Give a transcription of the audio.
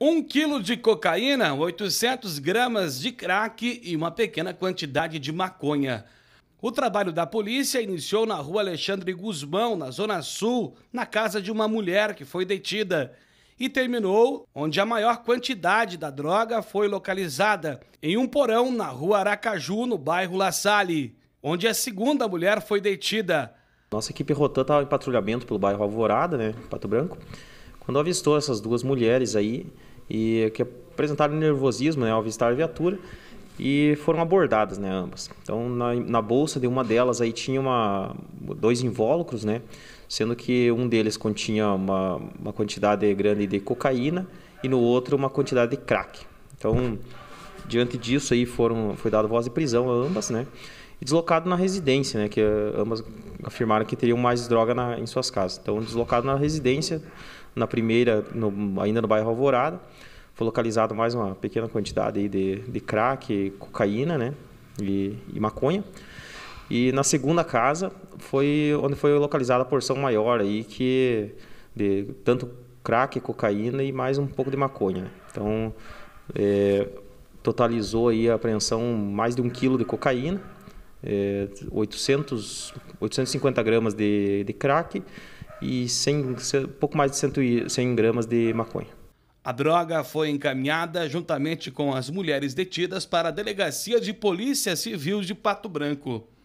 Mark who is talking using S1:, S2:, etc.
S1: 1 quilo de cocaína, 800 gramas de crack e uma pequena quantidade de maconha. O trabalho da polícia iniciou na rua Alexandre Guzmão, na Zona Sul, na casa de uma mulher que foi detida. E terminou onde a maior quantidade da droga foi localizada, em um porão na rua Aracaju, no bairro La Salle, onde a segunda mulher foi detida.
S2: Nossa equipe Rotan estava em patrulhamento pelo bairro Alvorada, né, Pato Branco. Quando avistou essas duas mulheres aí, e que apresentaram nervosismo né, ao avistar a viatura, e foram abordadas, né, ambas. Então, na, na bolsa de uma delas aí tinha uma, dois invólucros, né, sendo que um deles continha uma, uma quantidade grande de cocaína e no outro uma quantidade de crack. Então, diante disso aí foram, foi dado voz de prisão a ambas, né, e deslocado na residência, né? Que eh, ambas afirmaram que teriam mais droga na, em suas casas. Então, deslocado na residência, na primeira, no, ainda no bairro Alvorada, foi localizado mais uma pequena quantidade de, de crack, cocaína, né? E, e maconha. E na segunda casa foi onde foi localizada a porção maior aí que de tanto crack, cocaína e mais um pouco de maconha. Né? Então, é, totalizou aí a apreensão mais de um quilo de cocaína, 800, é, 850 gramas de, de crack e 100, pouco mais de 100 gramas de maconha. A
S1: droga foi encaminhada juntamente com as mulheres detidas para a Delegacia de Polícia Civil de Pato Branco.